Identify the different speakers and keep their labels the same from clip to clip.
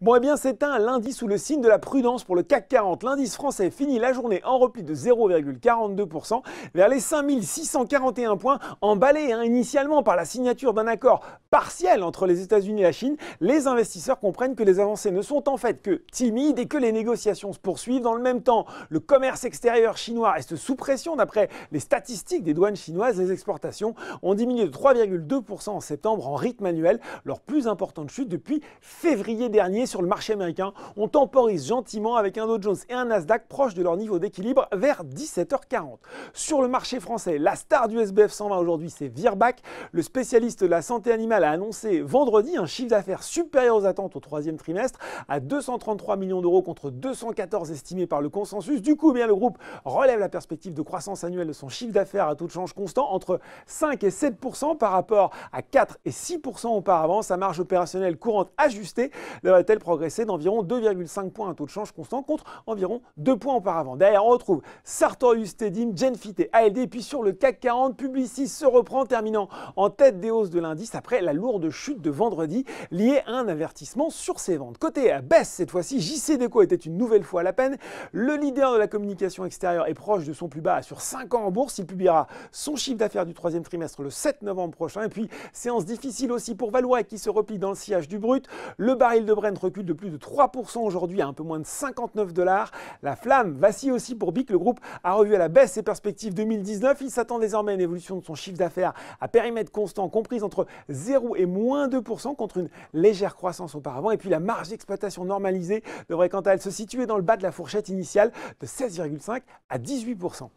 Speaker 1: Bon, eh bien, c'est un lundi sous le signe de la prudence pour le CAC 40. L'indice français finit la journée en repli de 0,42% vers les 5641 points, emballés hein, initialement par la signature d'un accord partiel entre les États-Unis et la Chine. Les investisseurs comprennent que les avancées ne sont en fait que timides et que les négociations se poursuivent. Dans le même temps, le commerce extérieur chinois reste sous pression d'après les statistiques des douanes chinoises. Les exportations ont diminué de 3,2% en septembre en rythme annuel, leur plus importante chute depuis février dernier sur le marché américain, on temporise gentiment avec un Dow Jones et un Nasdaq proches de leur niveau d'équilibre vers 17h40. Sur le marché français, la star du SBF 120 aujourd'hui, c'est Virbac. Le spécialiste de la santé animale a annoncé vendredi un chiffre d'affaires supérieur aux attentes au troisième trimestre à 233 millions d'euros contre 214 estimés par le consensus. Du coup, eh bien le groupe relève la perspective de croissance annuelle de son chiffre d'affaires à taux de change constant entre 5 et 7 par rapport à 4 et 6 auparavant. Sa marge opérationnelle courante ajustée devrait-elle progresser d'environ 2,5 points à taux de change constant contre environ 2 points auparavant. Derrière, on retrouve Sartorius Tedim, Genfit ALD. puis sur le CAC 40, Publicis se reprend, terminant en tête des hausses de l'indice après la lourde chute de vendredi liée à un avertissement sur ses ventes. Côté baisse, cette fois-ci, JC Deco était une nouvelle fois à la peine. Le leader de la communication extérieure est proche de son plus bas sur 5 ans en bourse. Il publiera son chiffre d'affaires du troisième trimestre le 7 novembre prochain. Et puis, séance difficile aussi pour Valois qui se replie dans le sillage du brut. Le baril de Brent recule de plus de 3% aujourd'hui à un peu moins de 59 dollars. La flamme vacille aussi pour BIC. Le groupe a revu à la baisse ses perspectives 2019. Il s'attend désormais à une évolution de son chiffre d'affaires à périmètre constant, comprise entre 0 et moins 2% contre une légère croissance auparavant. Et puis la marge d'exploitation normalisée devrait quant à elle se situer dans le bas de la fourchette initiale de 16,5 à 18%.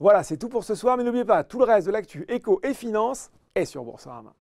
Speaker 1: Voilà, c'est tout pour ce soir, mais n'oubliez pas, tout le reste de l'actu éco et finance est sur Boursorama.